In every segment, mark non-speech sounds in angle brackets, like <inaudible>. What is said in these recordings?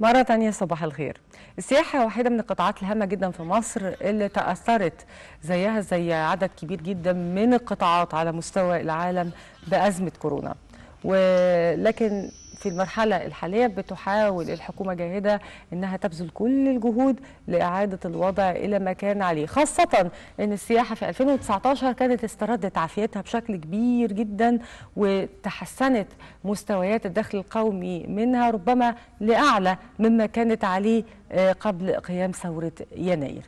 مرة تانية صباح الخير السياحة واحدة من القطاعات الهامة جدا في مصر اللي تأثرت زيها زي عدد كبير جدا من القطاعات على مستوى العالم بأزمة كورونا ولكن في المرحلة الحالية بتحاول الحكومة جاهدة أنها تبذل كل الجهود لإعادة الوضع إلى ما كان عليه خاصة أن السياحة في 2019 كانت استردت عافيتها بشكل كبير جدا وتحسنت مستويات الدخل القومي منها ربما لأعلى مما كانت عليه آه، قبل قيام ثورة يناير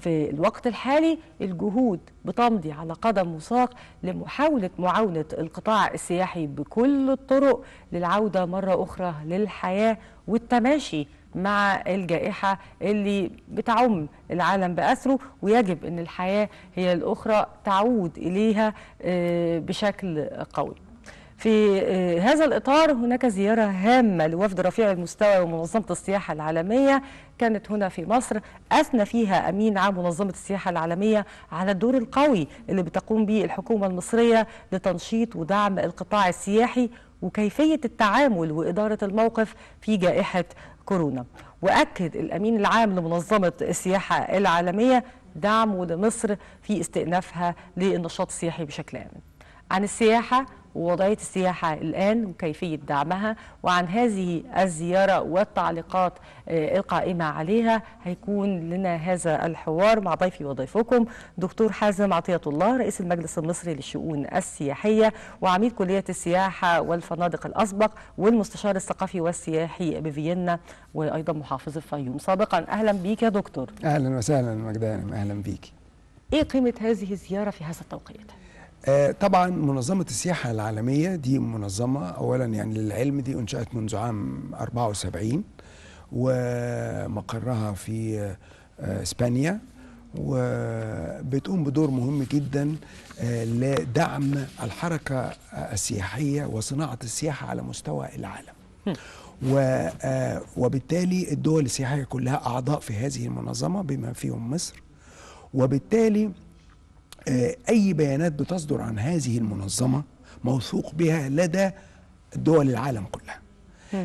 في الوقت الحالي الجهود بتمضي على قدم وساق لمحاولة معاونة القطاع السياحي بكل الطرق للعودة مرة أخرى للحياة والتماشي مع الجائحة اللي بتعم العالم بأسره ويجب أن الحياة هي الأخرى تعود إليها آه، بشكل قوي في آه، هذا الإطار هناك زيارة هامة لوفد رفيع المستوى ومنظمة السياحة العالمية كانت هنا في مصر أثنى فيها أمين عام منظمة السياحة العالمية على الدور القوي اللي بتقوم به الحكومة المصرية لتنشيط ودعم القطاع السياحي وكيفية التعامل وإدارة الموقف في جائحة كورونا وأكد الأمين العام لمنظمة السياحة العالمية دعمه لمصر في استئنافها للنشاط السياحي بشكل آمن عن السياحة ووضعية السياحة الآن وكيفية دعمها وعن هذه الزيارة والتعليقات آه، القائمة عليها هيكون لنا هذا الحوار مع ضيفي وضيفكم دكتور حازم عطية الله رئيس المجلس المصري للشؤون السياحية وعميد كلية السياحة والفنادق الأسبق والمستشار الثقافي والسياحي بفيينا وأيضا محافظ الفيوم سابقا أهلا بيك يا دكتور أهلا وسهلا مجدانا أهلا بيك إيه قيمة هذه الزيارة في هذا التوقيت؟ آه، طبعا منظمة السياحة العالمية دي منظمة أولا يعني للعلم دي أنشأت منذ عام 74 ومقرها في آه، إسبانيا وبتقوم بدور مهم جدا آه، لدعم الحركة السياحية وصناعة السياحة على مستوى العالم وبالتالي الدول السياحية كلها أعضاء في هذه المنظمة بما فيهم مصر وبالتالي آه، أي بيانات بتصدر عن هذه المنظمة موثوق بها لدى دول العالم كلها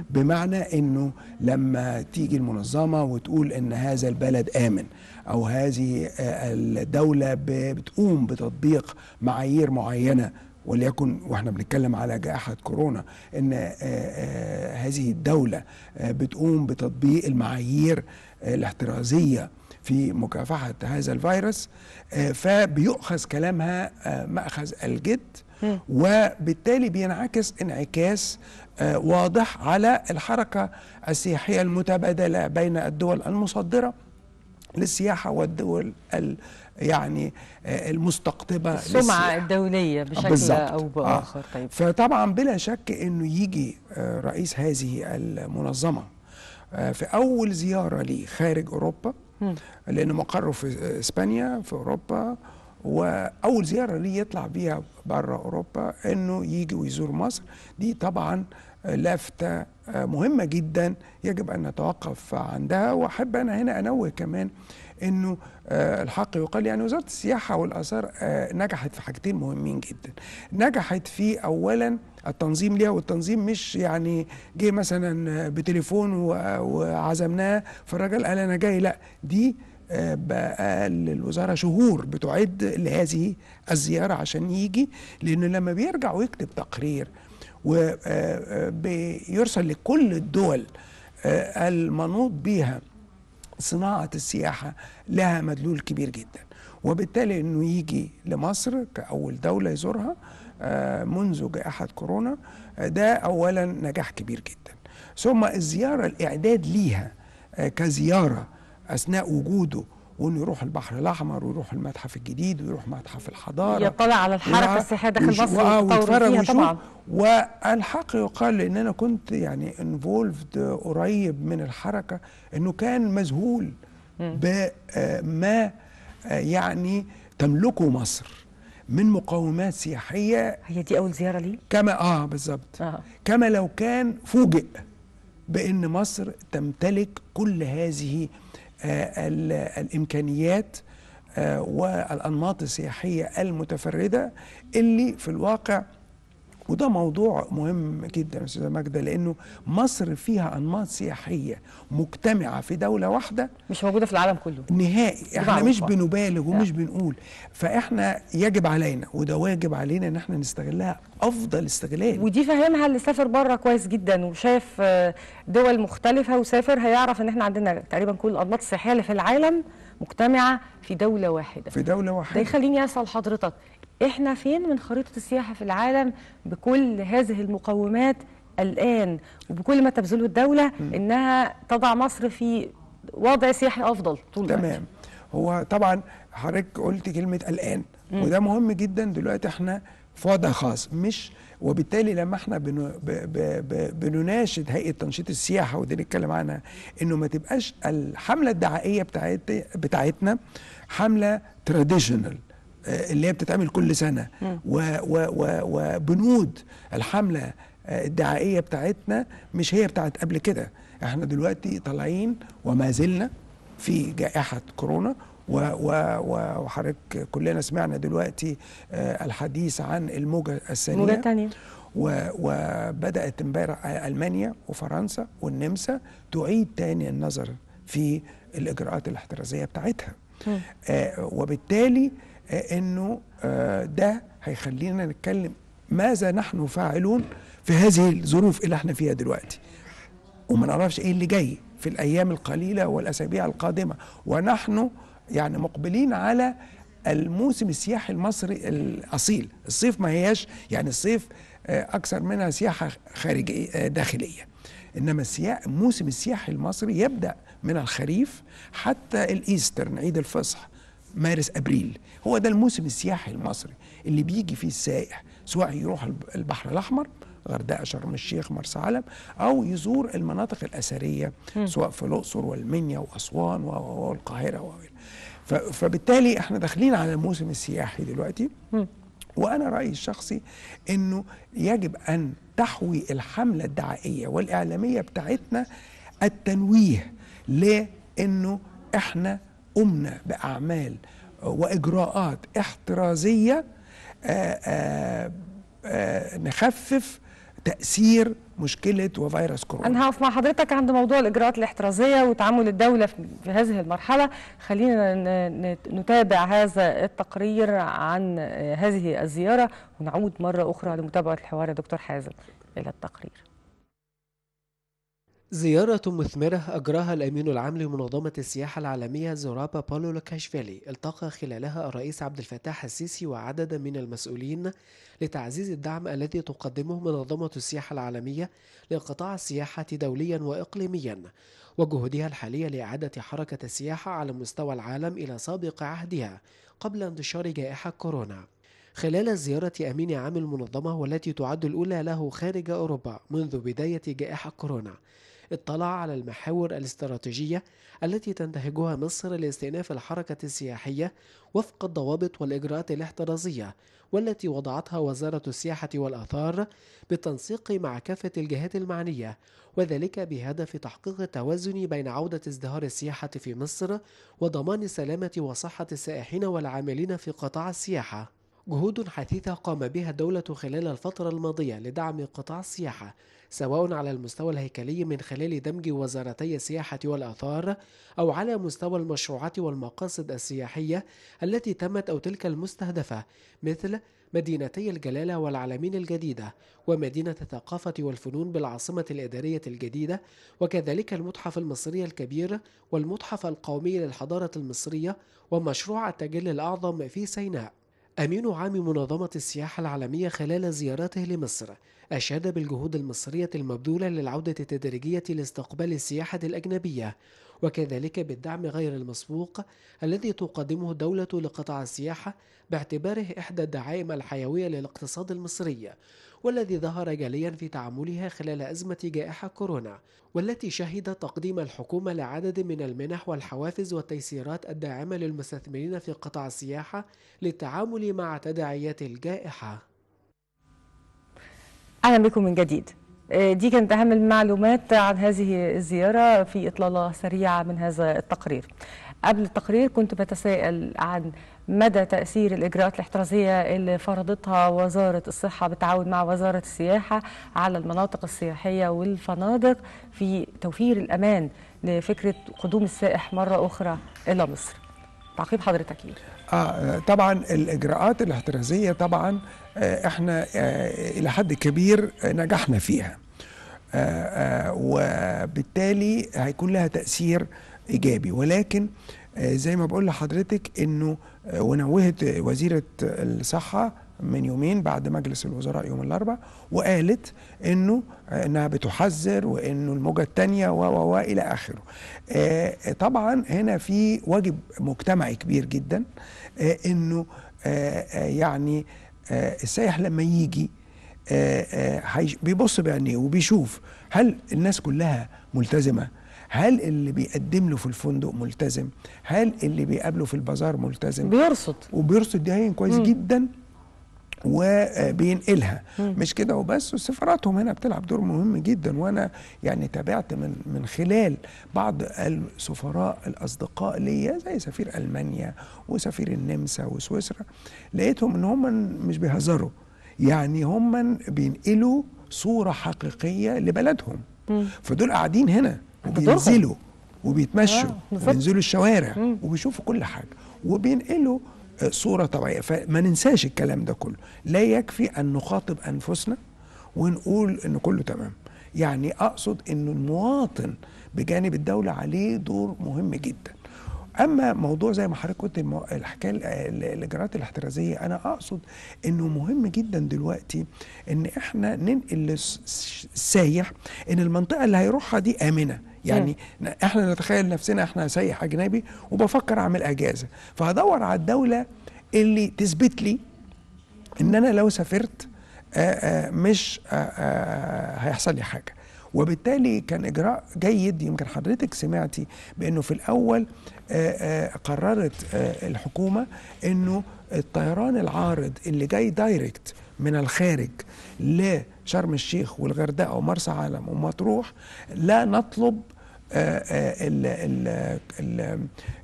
بمعنى انه لما تيجي المنظمه وتقول ان هذا البلد امن او هذه آه، الدوله بتقوم بتطبيق معايير معينه وليكن واحنا بنتكلم على جائحه كورونا ان آه، هذه الدوله بتقوم بتطبيق المعايير الاحترازيه في مكافحة هذا الفيروس آه، فبيؤخذ كلامها آه، مأخذ الجد وبالتالي بينعكس انعكاس آه، واضح على الحركة السياحية المتبادلة بين الدول المصدرة للسياحة والدول ال يعني المستقطبه السمعه الدوليه بشكل بالزبط. او باخر آه. طيب فطبعا بلا شك انه يجي رئيس هذه المنظمه في اول زياره لي خارج اوروبا لأنه مقره في إسبانيا في أوروبا واول زياره ليه يطلع بيها بره اوروبا انه يجي ويزور مصر دي طبعا لافته آه، مهمه جدا يجب ان نتوقف عندها واحب انا هنا انوه كمان انه آه، الحق يقال يعني وزاره السياحه والاثار آه، نجحت في حاجتين مهمين جدا نجحت في اولا التنظيم ليها والتنظيم مش يعني جه مثلا بتليفون وعزمناه فالراجل قال انا جاي لا دي آه، بقى للوزاره شهور بتعد لهذه الزياره عشان يجي لانه لما بيرجع ويكتب تقرير وبيرسل لكل الدول المنوط بها صناعة السياحة لها مدلول كبير جدا وبالتالي أنه يجي لمصر كأول دولة يزورها آه، منذ جائحة كورونا ده أولا نجاح كبير جدا ثم الزيارة الإعداد ليها آه، كزيارة أثناء وجوده وانه يروح البحر الاحمر ويروح المتحف الجديد ويروح متحف الحضاره يطلع على الحركه السياحيه داخل مصر ويتطور فيها طبعا والحق يقال ان انا كنت يعني انفولفد قريب من الحركه انه كان مذهول بما آه، آه، يعني تملكه مصر من مقومات سياحيه هي دي اول زياره لي كما اه بالظبط آه. كما لو كان فوجئ بان مصر تمتلك كل هذه آه، الامكانيات آه، والانماط السياحيه المتفرده اللي في الواقع وده موضوع مهم جدا يا استاذه ماجده لانه مصر فيها انماط سياحيه مجتمعه في دوله واحده مش موجوده في العالم كله نهائي احنا مش بنبالغ ومش لا. نعم. بنقول فاحنا يجب علينا وده واجب علينا ان احنا نستغلها افضل استغلال ودي فاهمها اللي سافر بره كويس جدا وشاف آه، دول مختلفه وسافر هيعرف ان احنا عندنا تقريبا كل الانماط السياحيه اللي في العالم مجتمعه في دوله واحده في دوله واحده ده يخليني اسال حضرتك احنا فين من خريطه السياحه في العالم بكل هذه المقومات الان وبكل ما تبذله الدوله انها تضع مصر في وضع سياحي افضل طول الوقت تمام هو طبعا حضرتك قلت كلمه الان مم. وده مهم جدا دلوقتي احنا في وضع خاص مش وبالتالي لما احنا بنو ب ب ب بنناشد هيئه تنشيط السياحه ودي نتكلم عنها انه ما تبقاش الحمله الدعائيه بتاعت بتاعتنا حمله تراديشنال آه، اللي هي بتتعمل كل سنه وبنود الحمله آه، الدعائيه بتاعتنا مش هي بتاعت قبل كده احنا دلوقتي طالعين وما زلنا في جائحه كورونا وحضرتك كلنا سمعنا دلوقتي آه، الحديث عن الموجه الثانيه الموجه الثانيه وبدات امبارح المانيا وفرنسا والنمسا تعيد تاني النظر في الاجراءات الاحترازيه بتاعتها آه وبالتالي انه آه، ده هيخلينا نتكلم ماذا نحن فاعلون في هذه الظروف اللي احنا فيها دلوقتي وما نعرفش ايه اللي جاي في الايام القليله والاسابيع القادمه ونحن يعني مقبلين على الموسم السياحي المصري الاصيل الصيف ما هياش يعني الصيف آه، اكثر منها سياحه خارجيه آه، داخليه انما السياح موسم السياحي المصري يبدا من الخريف حتى الايسترن عيد الفصح مارس ابريل هو ده الموسم السياحي المصري اللي بيجي فيه السائح سواء يروح البحر الاحمر غردقه شرم الشيخ مرسى علم او يزور المناطق الاثريه سواء في الاقصر والمنيا واسوان والقاهره و فبالتالي احنا داخلين على الموسم السياحي دلوقتي وانا رايي الشخصي انه يجب ان تحوي الحمله الدعائيه والاعلاميه بتاعتنا التنويه لانه احنا قمنا باعمال واجراءات احترازيه آآ آه، آآ آه، آه، نخفف تاثير مشكله وفيروس كورونا انا هقف مع حضرتك عند موضوع الاجراءات الاحترازيه وتعامل الدوله في هذه المرحله خلينا نتابع هذا التقرير عن هذه الزياره ونعود مره اخرى لمتابعه الحوار يا دكتور حازم الى التقرير زيارة مثمرة أجراها الأمين العام لمنظمة السياحة العالمية زورابا بولو لوكاشفيلي التقى خلالها الرئيس عبد الفتاح السيسي وعددا من المسؤولين لتعزيز الدعم الذي تقدمه منظمة السياحة العالمية لقطاع السياحة دوليا وإقليميا وجهودها الحالية لإعادة حركة السياحة على مستوى العالم إلى سابق عهدها قبل انتشار جائحة كورونا خلال زيارة أمين عام المنظمة والتي تعد الأولى له خارج أوروبا منذ بداية جائحة كورونا اطلع على المحاور الاستراتيجية التي تنتهجها مصر لاستئناف الحركة السياحية وفق الضوابط والإجراءات الاحترازية والتي وضعتها وزارة السياحة والآثار بالتنسيق مع كافة الجهات المعنية وذلك بهدف تحقيق التوازن بين عودة ازدهار السياحة في مصر وضمان سلامة وصحة السائحين والعاملين في قطاع السياحة جهود حثيثة قام بها الدولة خلال الفترة الماضية لدعم قطاع السياحة سواء على المستوى الهيكلي من خلال دمج وزارتي السياحة والآثار أو على مستوى المشروعات والمقاصد السياحية التي تمت أو تلك المستهدفة مثل مدينتي الجلالة والعالمين الجديدة ومدينة الثقافة والفنون بالعاصمة الإدارية الجديدة وكذلك المتحف المصري الكبير والمتحف القومي للحضارة المصرية ومشروع التجل الأعظم في سيناء أمين عام منظمة السياحة العالمية خلال زيارته لمصر أشاد بالجهود المصرية المبذولة للعودة التدريجية لاستقبال السياحة الأجنبية وكذلك بالدعم غير المسبوق الذي تقدمه الدولة لقطاع السياحة باعتباره إحدى الدعائم الحيوية للاقتصاد المصري والذي ظهر جليا في تعاملها خلال أزمة جائحة كورونا والتي شهدت تقديم الحكومة لعدد من المنح والحوافز والتيسيرات الداعمة للمستثمرين في قطاع السياحة للتعامل مع تداعيات الجائحة اهلا بكم من جديد آه، دي كانت اهم المعلومات عن هذه الزياره في اطلاله سريعه من هذا التقرير قبل التقرير كنت بتساءل عن مدى تأثير الإجراءات الاحترازية اللي فرضتها وزارة الصحة بالتعاون مع وزارة السياحة على المناطق السياحية والفنادق في توفير الأمان لفكرة قدوم السائح مرة أخرى إلى مصر تعقيب حضرتك إيه؟ آه طبعا الاجراءات الاحترازيه طبعا آه احنا آه الى حد كبير نجحنا فيها آه، آه، وبالتالي هيكون لها تاثير ايجابي ولكن آه، زي ما بقول لحضرتك انه ونوهت وزيره الصحه من يومين بعد مجلس الوزراء يوم الاربعاء وقالت انه انها بتحذر وانه الموجه الثانيه و و الى اخره. آه، آه، طبعا هنا في واجب مجتمعي كبير جدا آه، انه يعني السائح لما يجي بيبص بعينيه وبيشوف هل الناس كلها ملتزمه؟ هل اللي بيقدم له في الفندق ملتزم؟ هل اللي بيقابله في البازار ملتزم؟ بيرصد وبيرصد دي كويس مم. جدا وبينقلها مش كده وبس وسفاراتهم هنا بتلعب دور مهم جدا وانا يعني تابعت من من خلال بعض السفراء الاصدقاء ليا زي سفير المانيا وسفير النمسا وسويسرا لقيتهم ان هم مش بيهزروا يعني هم بينقلوا صوره حقيقيه لبلدهم فدول قاعدين هنا وبينزلوا وبيتمشوا آه، وبينزلوا الشوارع وبيشوفوا كل حاجه وبينقلوا صورة طبيعية فما ننساش الكلام ده كله لا يكفي أن نخاطب أنفسنا ونقول أن كله تمام يعني أقصد أن المواطن بجانب الدولة عليه دور مهم جدا اما موضوع زي ما حضرتك قلت المو... الحكايه الاجراءات الاحترازيه انا اقصد انه مهم جدا دلوقتي ان احنا ننقل للسايح ان المنطقه اللي هيروحها دي امنه يعني م. احنا نتخيل نفسنا احنا سايح اجنبي وبفكر اعمل اجازه فهدور على الدوله اللي تثبت لي ان انا لو سافرت آآ آه، آآ آه، مش آآ آه، هيحصل لي حاجه وبالتالي كان اجراء جيد يمكن حضرتك سمعتي بانه في الاول قررت الحكومه انه الطيران العارض اللي جاي دايركت من الخارج لشرم الشيخ والغردقه ومرسى علم ومطروح لا نطلب آه، آه،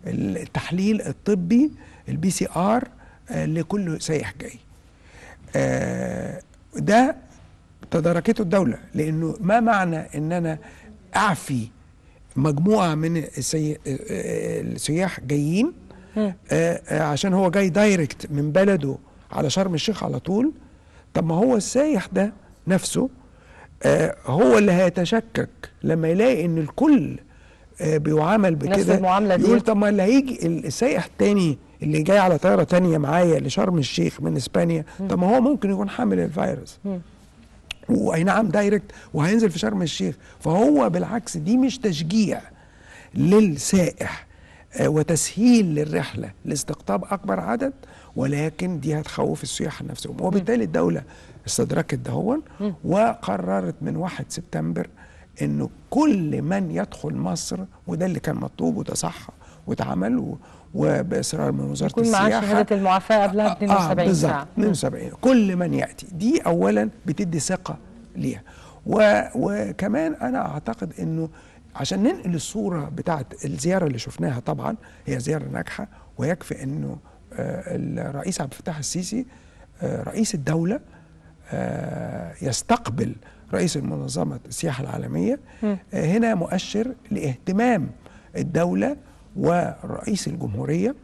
التحليل الطبي البي سي ار آه، لكل سايح جاي ده تداركته الدولة لأنه ما معنى أن أنا أعفي مجموعة من السي... السياح جايين عشان هو جاي دايركت من بلده على شرم الشيخ على طول طب ما هو السايح ده نفسه آه، هو اللي هيتشكك لما يلاقي ان الكل آه، بيعامل بكده نفس المعامله دي يقول طب ما اللي هيجي السائح الثاني اللي جاي على طياره ثانيه معايا لشرم الشيخ من اسبانيا طب ما هو ممكن يكون حامل الفيروس واي نعم دايركت وهينزل في شرم الشيخ فهو بالعكس دي مش تشجيع للسائح آه، وتسهيل للرحله لاستقطاب اكبر عدد ولكن دي هتخوف السياح نفسهم وبالتالي الدولة استدركت دهون وقررت من 1 سبتمبر انه كل من يدخل مصر وده اللي كان مطلوب وده صح واتعمل وباصرار من وزاره يكون السياحه يكون معاه شهاده المعافاه قبلها آه، ب 72 آه، ساعه 72 كل من ياتي دي اولا بتدي ثقه ليها و... وكمان انا اعتقد انه عشان ننقل الصوره بتاعت الزياره اللي شفناها طبعا هي زياره ناجحه ويكفي انه آه، الرئيس عبد الفتاح السيسي آه، رئيس الدولة آه، يستقبل رئيس المنظمة السياحة العالمية هنا مؤشر لاهتمام الدولة ورئيس الجمهورية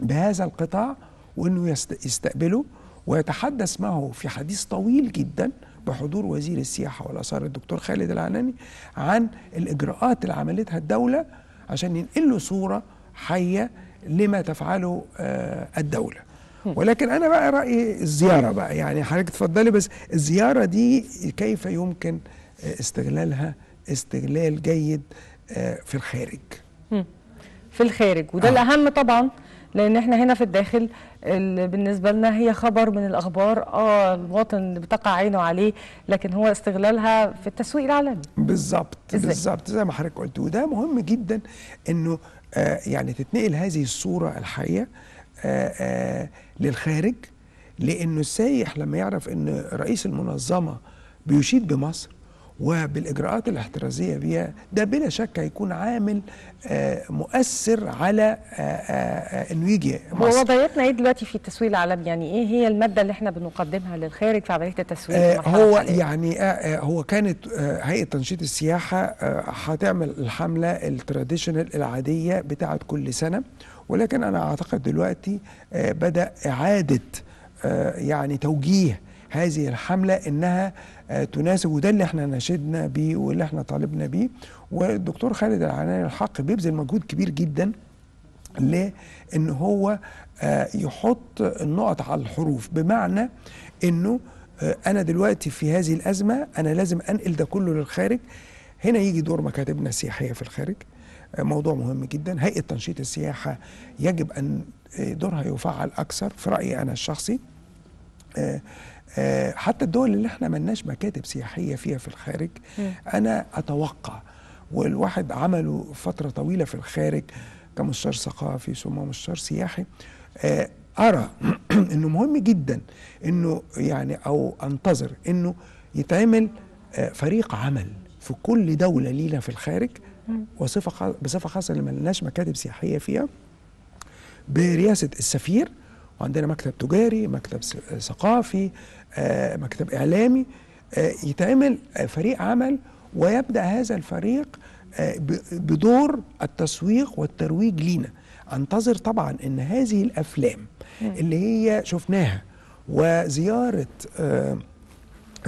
بهذا القطاع وأنه يستقبله ويتحدث معه في حديث طويل جدا بحضور وزير السياحة والآثار الدكتور خالد العناني عن الإجراءات اللي عملتها الدولة عشان ينقل له صورة حية لما تفعله آه، الدولة ولكن انا بقى رايي الزياره بقى يعني حضرتك اتفضلي بس الزياره دي كيف يمكن آه، استغلالها استغلال جيد آه، في الخارج في الخارج وده آه. الاهم طبعا لان احنا هنا في الداخل بالنسبه لنا هي خبر من الاخبار اه المواطن اللي بتقع عينه عليه لكن هو استغلالها في التسويق العالمي بالظبط بالظبط زي ما حضرتك قلت وده مهم جدا انه آه، يعني تتنقل هذه الصورة الحية آه، آه، للخارج لأنه السايح لما يعرف أن رئيس المنظمة بيشيد بمصر وبالاجراءات الاحترازيه بيها ده بلا شك هيكون عامل آه، مؤثر على آه، آه، انه يجي مصر ووضعيتنا ايه دلوقتي في التسويق العالمي يعني ايه هي الماده اللي احنا بنقدمها للخارج في عمليه التسويق هو يعني هو كانت هيئه تنشيط السياحه هتعمل الحمله التراديشنال العاديه بتاعه كل سنه ولكن انا اعتقد دلوقتي بدا اعاده يعني توجيه هذه الحملة إنها آه، تناسب وده اللي احنا ناشدنا بيه واللي احنا طالبنا بيه والدكتور خالد العناني الحق بيبذل مجهود كبير جدا لأن هو آه، يحط النقط على الحروف بمعنى أنه آه، أنا دلوقتي في هذه الأزمة أنا لازم أنقل ده كله للخارج هنا يجي دور مكاتبنا السياحية في الخارج موضوع مهم جدا هيئة تنشيط السياحة يجب أن دورها يفعل أكثر في رأيي أنا الشخصي آه، حتى الدول اللي احنا ملناش مكاتب سياحيه فيها في الخارج انا اتوقع والواحد عمله فتره طويله في الخارج كمستشار ثقافي ثم مستشار سياحي آه، ارى <clears throat> انه مهم جدا انه يعني او انتظر انه يتعمل آه، فريق عمل في كل دوله لينا في الخارج وصفه بصفه خاصه اللي ملناش مكاتب سياحيه فيها برئاسه السفير وعندنا مكتب تجاري مكتب ثقافي آه، مكتب إعلامي آه، يتعمل آه، فريق عمل ويبدأ هذا الفريق بدور التسويق والترويج لينا انتظر طبعا ان هذه الافلام اللي هي شفناها وزياره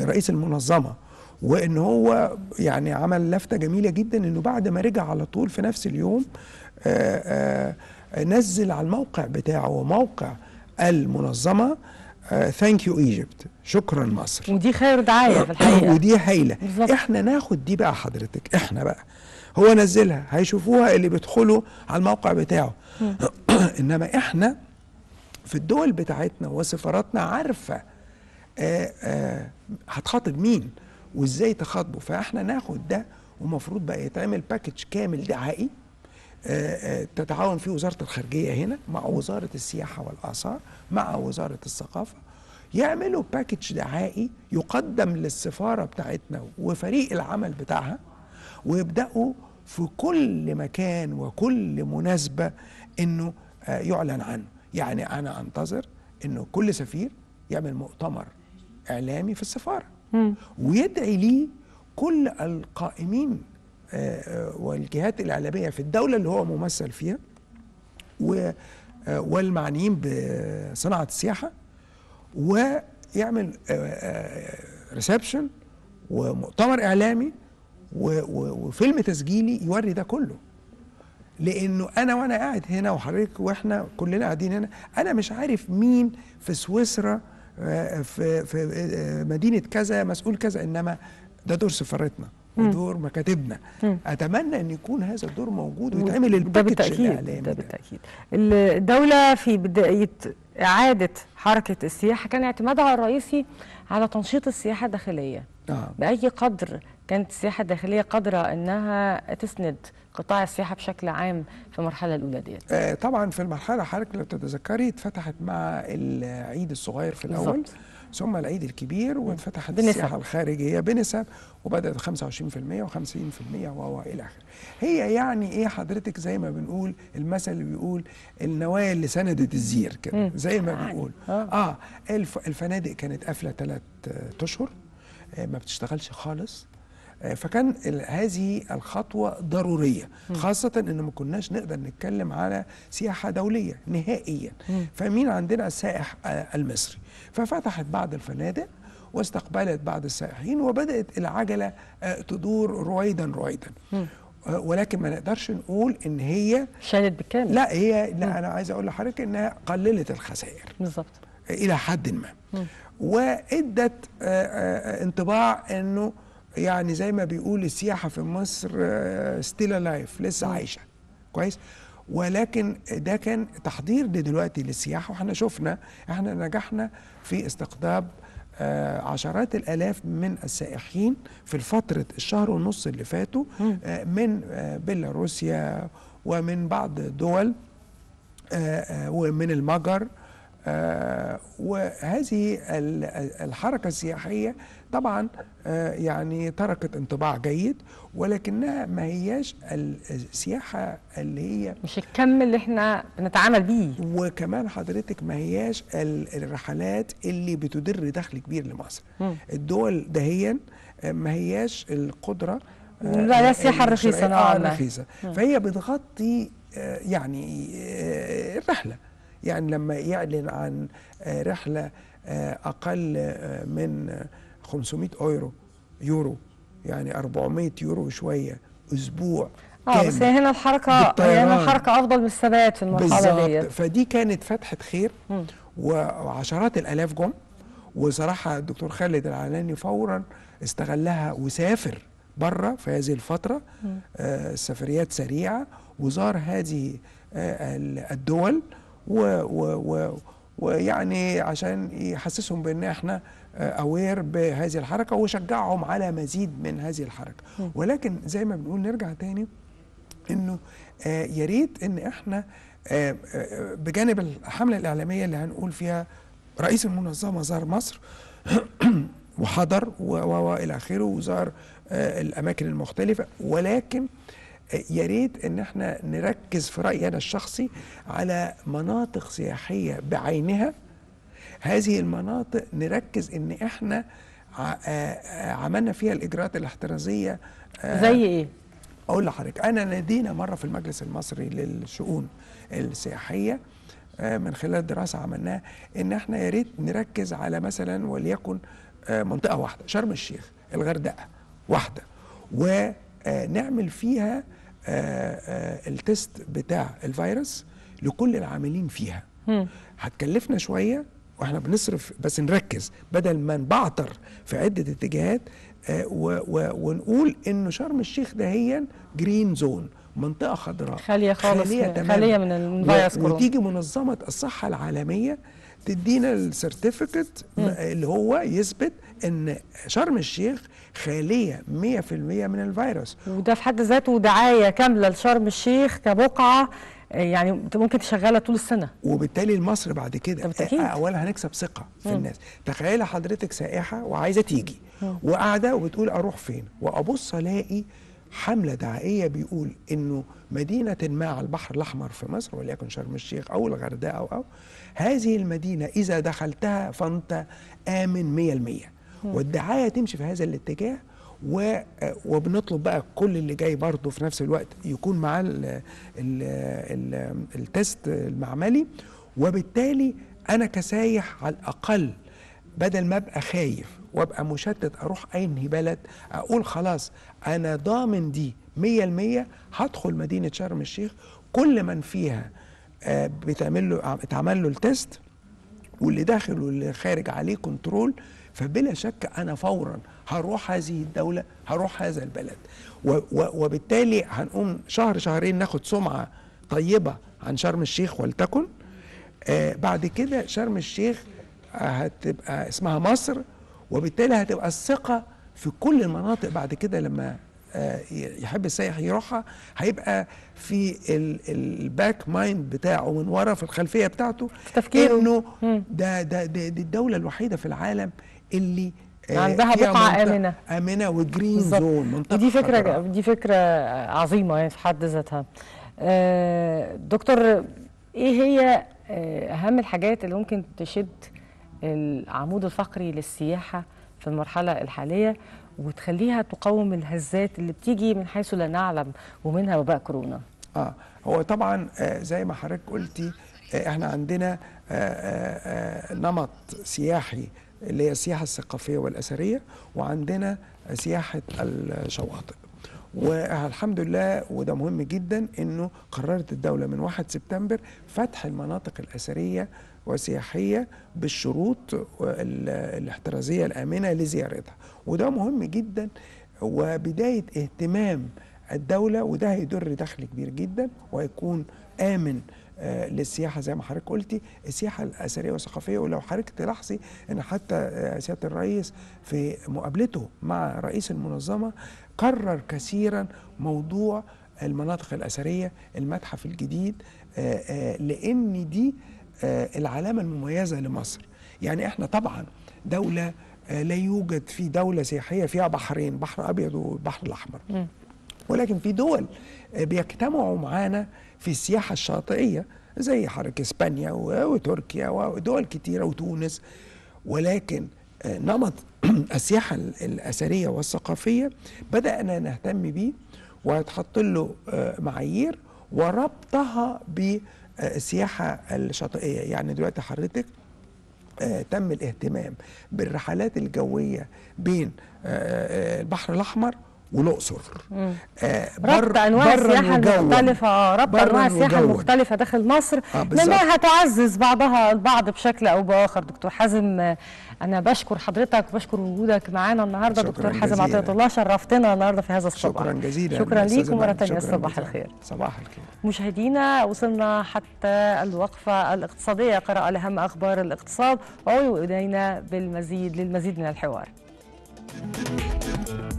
رئيس المنظمه وان هو يعني عمل لفته جميله جدا انه بعد ما رجع على طول في نفس اليوم نزل على الموقع بتاعه موقع المنظمه ثانك يو ايجيبت شكرا مصر ودي خير دعايه في الحقيقه آه، ودي هايله احنا ناخد دي بقى حضرتك احنا بقى هو نزلها هيشوفوها اللي بيدخلوا على الموقع بتاعه <clears throat> انما احنا في الدول بتاعتنا وسفاراتنا عارفه آه، آه، هتخاطب مين وازاي تخاطبه فاحنا ناخد ده ومفروض بقى يتعمل باكج كامل دعائي آه، آه، تتعاون فيه وزاره الخارجيه هنا مع وزاره السياحه والاثار مع وزاره الثقافه يعملوا باكج دعائي يقدم للسفاره بتاعتنا وفريق العمل بتاعها ويبداوا في كل مكان وكل مناسبه انه آه، يعلن عنه يعني انا انتظر انه كل سفير يعمل مؤتمر اعلامي في السفاره ويدعي ليه كل القائمين والجهات الاعلاميه في الدوله اللي هو ممثل فيها آه، والمعنيين بصناعه السياحه ويعمل ريسبشن آه، آه، ومؤتمر اعلامي وفيلم تسجيلي يوري ده كله لانه انا وانا قاعد هنا وحضرتك واحنا كلنا قاعدين هنا انا مش عارف مين في سويسرا في في مدينه كذا مسؤول كذا انما ده دور سفارتنا ودور مكاتبنا اتمنى ان يكون هذا الدور موجود ويتعمل الباكج ده بالتاكيد ده بالتاكيد الدوله في بدايه اعاده حركه السياحه كان اعتمادها الرئيسي على تنشيط السياحه الداخليه آه. باي قدر كانت السياحه الداخليه قادره انها تسند قطاع السياحه بشكل عام في المرحله الاولى ديت آه طبعا في المرحله حضرتك لو تتذكري اتفتحت مع العيد الصغير في الاول بالزبط. ثم العيد الكبير وانفتحت السياحه الخارجيه بنسب وبدات 25% و50% و الى اخره. هي يعني ايه حضرتك زي ما بنقول المثل اللي بيقول النوايا اللي سندت الزير كده زي ما بنقول اه, آه. آه، الفنادق كانت قافله ثلاث اشهر آه، ما بتشتغلش خالص فكان هذه الخطوه ضروريه خاصه ان ما كناش نقدر نتكلم على سياحه دوليه نهائيا فمين عندنا السائح المصري ففتحت بعض الفنادق واستقبلت بعض السائحين وبدات العجله تدور رويدا رويدا ولكن ما نقدرش نقول ان هي شالت بالكامل لا هي لا انا عايز اقول لحضرتك انها قللت الخسائر بالظبط الى حد ما وادت انطباع انه يعني زي ما بيقول السياحه في مصر ستيل آه، لايف لسه عايشه كويس ولكن ده كان تحضير دلوقتي للسياحه واحنا شفنا احنا نجحنا في استقطاب آه، عشرات الالاف من السائحين في فتره الشهر ونص اللي فاتوا آه، من بيلاروسيا ومن بعض الدول ومن المجر آه، وهذه الحركة السياحية طبعا آه، يعني تركت انطباع جيد ولكنها ما هياش السياحة اللي هي مش الكم اللي احنا بنتعامل بيه وكمان حضرتك ما هياش الرحلات اللي بتدر دخل كبير لمصر م. الدول دهيا آه، ما هياش القدرة لا لا السياحة الرخيصة فهي بتغطي يعني الرحلة يعني لما يعلن عن آه، رحله آه، اقل آه، من 500 اورو يورو يعني 400 يورو شويه اسبوع اه بس هنا الحركه بالطيران. هنا الحركه افضل من في المرحله دي فدي كانت فتحه خير وعشرات الالاف جم وصراحه الدكتور خالد العلاني فورا استغلها وسافر بره في هذه الفتره آه السفريات سريعه وزار هذه آه الدول و و و ويعني عشان يحسسهم بان احنا اوير بهذه الحركه وشجعهم على مزيد من هذه الحركه ولكن زي ما بنقول نرجع تاني انه آه، يا ريت ان احنا آه، آه، بجانب الحمله الاعلاميه اللي هنقول فيها رئيس المنظمه زار مصر <coughs> وحضر والى اخره وزار الاماكن المختلفه ولكن يا ريت ان احنا نركز في رايي انا الشخصي على مناطق سياحيه بعينها هذه المناطق نركز ان احنا عملنا فيها الاجراءات الاحترازيه زي ايه اقول لحضرتك انا نادينا مره في المجلس المصري للشؤون السياحيه من خلال دراسه عملناها ان احنا يا ريت نركز على مثلا وليكن منطقه واحده شرم الشيخ الغردقه واحده ونعمل فيها آه، آه، التست بتاع الفيروس لكل العاملين فيها هتكلفنا شويه واحنا بنصرف بس نركز بدل ما نبعتر في عده اتجاهات آه، ونقول انه شرم الشيخ هي جرين زون منطقه خضراء خاليه خالص خاليه, خالية من الفيروس كله وتيجي منظمه الصحه العالميه تدينا السيرتيفيكت اللي هو يثبت ان شرم الشيخ خاليه 100% من الفيروس وده في حد ذاته دعايه كامله لشرم الشيخ كبقعه يعني ممكن تشغلها طول السنه وبالتالي مصر بعد كده اولا هنكسب ثقه في مم. الناس تخيلي حضرتك سائحه وعايزه تيجي وقاعده وبتقول اروح فين وابص الاقي حملة دعائية بيقول أنه مدينة ما على البحر الأحمر في مصر وليكن شرم الشيخ أو الغرداء أو أو هذه المدينة إذا دخلتها فأنت آمن مية المية والدعاية تمشي في هذا الاتجاه و... وبنطلب بقى كل اللي جاي برضه في نفس الوقت يكون معاه ال... ال... ال... التست المعملي وبالتالي أنا كسايح على الأقل بدل ما أبقى خايف وابقى مشتت اروح انهي بلد اقول خلاص انا ضامن دي 100% هدخل مدينه شرم الشيخ كل من فيها آه، بتعمل له اتعمل له التيست واللي داخل واللي خارج عليه كنترول فبلا شك انا فورا هروح هذه الدوله هروح هذا البلد وبالتالي هنقوم شهر شهرين ناخد سمعه طيبه عن شرم الشيخ ولتكن آه، بعد كده شرم الشيخ آه، هتبقى اسمها مصر وبالتالي هتبقى الثقه في كل المناطق بعد كده لما آه، يحب السائح يروحها هيبقى في الباك مايند بتاعه من ورا في الخلفيه بتاعته تفكيره انه ده ده دي الدوله الوحيده في العالم اللي آه، عندها بقعه امنه امنه وجرين بالزبط. زون منطقه دي فكره خضراء. دي فكره عظيمه يعني في حد ذاتها آه، دكتور ايه هي اهم الحاجات اللي ممكن تشد العمود الفقري للسياحة في المرحلة الحالية وتخليها تقاوم الهزات اللي بتيجي من حيث لا نعلم ومنها وباء كورونا اه هو طبعا آه، زي ما حضرتك قلتي آه، احنا عندنا آه، نمط سياحي اللي هي السياحة الثقافية والأثرية وعندنا سياحة الشواطئ والحمد لله وده مهم جدا انه قررت الدولة من 1 سبتمبر فتح المناطق الأثرية وسياحية بالشروط الاحترازية الآمنة لزيارتها وده مهم جدا وبداية اهتمام الدولة وده هيدر دخل كبير جدا وهيكون آمن آه، للسياحه زي ما حضرتك قلتي السياحه الاثريه والثقافيه ولو حضرتك تلاحظي ان حتى آه، سياده الرئيس في مقابلته مع رئيس المنظمه كرر كثيرا موضوع المناطق الاثريه المتحف الجديد آه، لان دي آه، العلامة المميزة لمصر يعني احنا طبعا دولة آه، لا يوجد في دولة سياحية فيها بحرين بحر أبيض والبحر الأحمر ولكن في دول آه، بيجتمعوا معانا في السياحة الشاطئية زي حركة إسبانيا وتركيا ودول كتيرة وتونس ولكن نمط <clears throat> السياحة الأثرية والثقافية بدأنا نهتم بيه وهتحط له معايير وربطها ب السياحه الشاطئيه يعني دلوقتي حضرتك آه، تم الاهتمام بالرحلات الجويه بين آه، آه، البحر الاحمر والاقصر آه ربط آه، انواع السياحه المختلفه ربط انواع السياحه المختلفه داخل مصر آه لانها هتعزز بعضها البعض بشكل او باخر دكتور حازم آه، انا بشكر حضرتك وبشكر وجودك معانا النهارده دكتور حازم عطيه الله شرفتنا النهارده في هذا الصباح شكرا جزيلا شكرا ليكم مره ثانيه صباح الخير صباح الخير مشاهدينا وصلنا حتى الوقفه الاقتصاديه قراءه لهم اخبار الاقتصاد عودوا الينا بالمزيد للمزيد من الحوار Thank you.